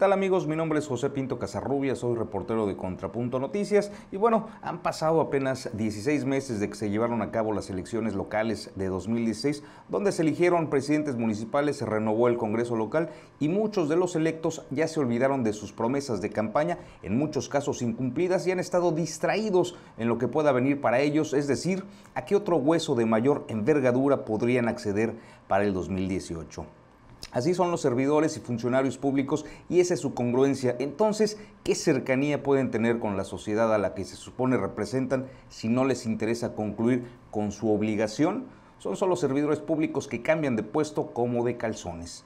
tal amigos? Mi nombre es José Pinto Casarrubia, soy reportero de Contrapunto Noticias y bueno, han pasado apenas 16 meses de que se llevaron a cabo las elecciones locales de 2016, donde se eligieron presidentes municipales, se renovó el Congreso local y muchos de los electos ya se olvidaron de sus promesas de campaña, en muchos casos incumplidas y han estado distraídos en lo que pueda venir para ellos, es decir, a qué otro hueso de mayor envergadura podrían acceder para el 2018. Así son los servidores y funcionarios públicos y esa es su congruencia. Entonces, ¿qué cercanía pueden tener con la sociedad a la que se supone representan si no les interesa concluir con su obligación? Son solo servidores públicos que cambian de puesto como de calzones.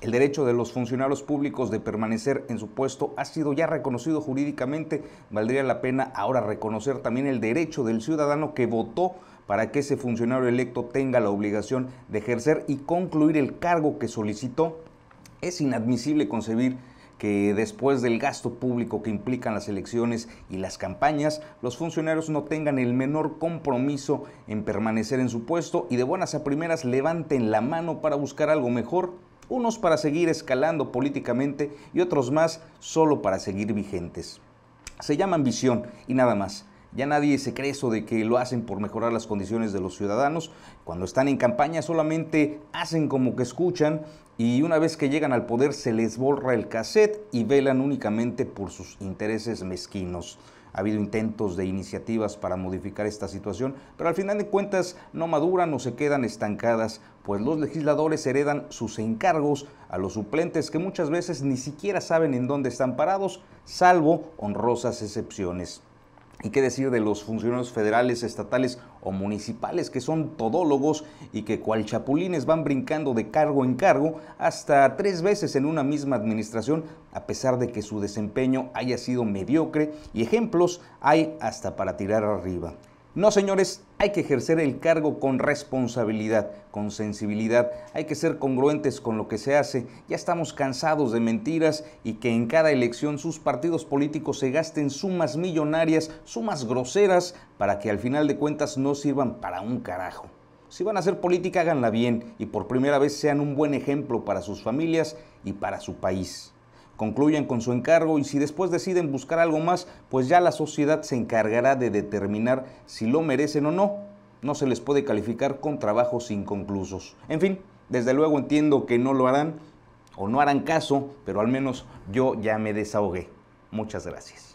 El derecho de los funcionarios públicos de permanecer en su puesto ha sido ya reconocido jurídicamente. Valdría la pena ahora reconocer también el derecho del ciudadano que votó para que ese funcionario electo tenga la obligación de ejercer y concluir el cargo que solicitó. Es inadmisible concebir que después del gasto público que implican las elecciones y las campañas, los funcionarios no tengan el menor compromiso en permanecer en su puesto y de buenas a primeras levanten la mano para buscar algo mejor, unos para seguir escalando políticamente y otros más solo para seguir vigentes. Se llama ambición y nada más. Ya nadie se cree eso de que lo hacen por mejorar las condiciones de los ciudadanos. Cuando están en campaña solamente hacen como que escuchan y una vez que llegan al poder se les borra el cassette y velan únicamente por sus intereses mezquinos. Ha habido intentos de iniciativas para modificar esta situación, pero al final de cuentas no maduran o se quedan estancadas, pues los legisladores heredan sus encargos a los suplentes que muchas veces ni siquiera saben en dónde están parados, salvo honrosas excepciones. ¿Y qué decir de los funcionarios federales, estatales o municipales que son todólogos y que cual chapulines van brincando de cargo en cargo hasta tres veces en una misma administración a pesar de que su desempeño haya sido mediocre y ejemplos hay hasta para tirar arriba? No, señores, hay que ejercer el cargo con responsabilidad, con sensibilidad, hay que ser congruentes con lo que se hace. Ya estamos cansados de mentiras y que en cada elección sus partidos políticos se gasten sumas millonarias, sumas groseras, para que al final de cuentas no sirvan para un carajo. Si van a hacer política, háganla bien y por primera vez sean un buen ejemplo para sus familias y para su país concluyan con su encargo y si después deciden buscar algo más, pues ya la sociedad se encargará de determinar si lo merecen o no. No se les puede calificar con trabajos inconclusos. En fin, desde luego entiendo que no lo harán o no harán caso, pero al menos yo ya me desahogué. Muchas gracias.